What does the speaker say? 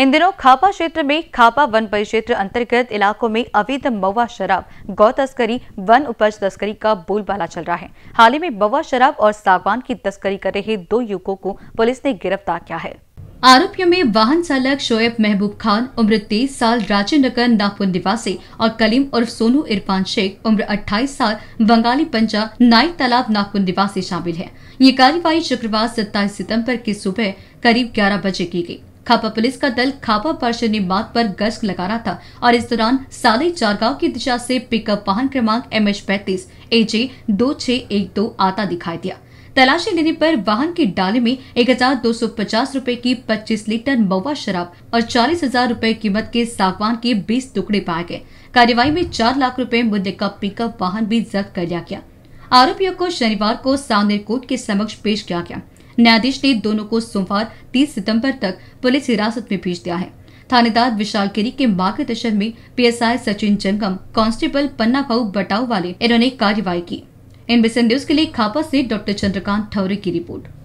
इन दिनों खापा क्षेत्र में खापा वन परिक्षेत्र अंतर्गत इलाकों में अवैध मवा शराब गौ तस्करी वन उपज तस्करी का बोलबाला चल रहा है हाल ही में मवा शराब और सागवान की तस्करी कर रहे दो युवकों को पुलिस ने गिरफ्तार किया है आरोपियों में वाहन चालक शोएब महबूब खान उम्र तेईस साल राजेंद्र नागपुर निवासी और कलीम उर्फ सोनू इरफान शेख उम्र 28 साल बंगाली पंजा नाई तालाब नागपुर निवासी शामिल है ये कार्यवाही शुक्रवार 27 सितंबर की सुबह करीब 11 बजे की गई खापा पुलिस का दल खापा पार्शनी मार्ग पर गश्त लगा रहा था और इस दौरान साले चारगांव की दिशा से पिकअप वाहन क्रमांक एम एच पैतीस एजे दो छह एक दो आता दिखाई दिया तलाशी लेने पर वाहन के डाले में एक हजार दो सौ पचास रूपए की पच्चीस लीटर मवा शराब और चालीस हजार रूपए कीमत के सागवान के बीस टुकड़े पाए गए कार्यवाही में चार लाख रूपए मूल्य का पिकअप वाहन भी जब्त कर लिया गया आरोपियों को शनिवार को सावनेर कोर्ट के समक्ष पेश किया गया न्यायाधीश ने दोनों को सोमवार 30 सितंबर तक पुलिस हिरासत में भेज दिया है थानेदार विशाल केरी के मार्गदर्शन में पीएसआई सचिन जंगम कांस्टेबल पन्ना भाऊ बटाऊ वाले इन्होंने कार्यवाही की इनबीसी न्यूज के लिए खापा से डॉक्टर चंद्रकांत ठौरे की रिपोर्ट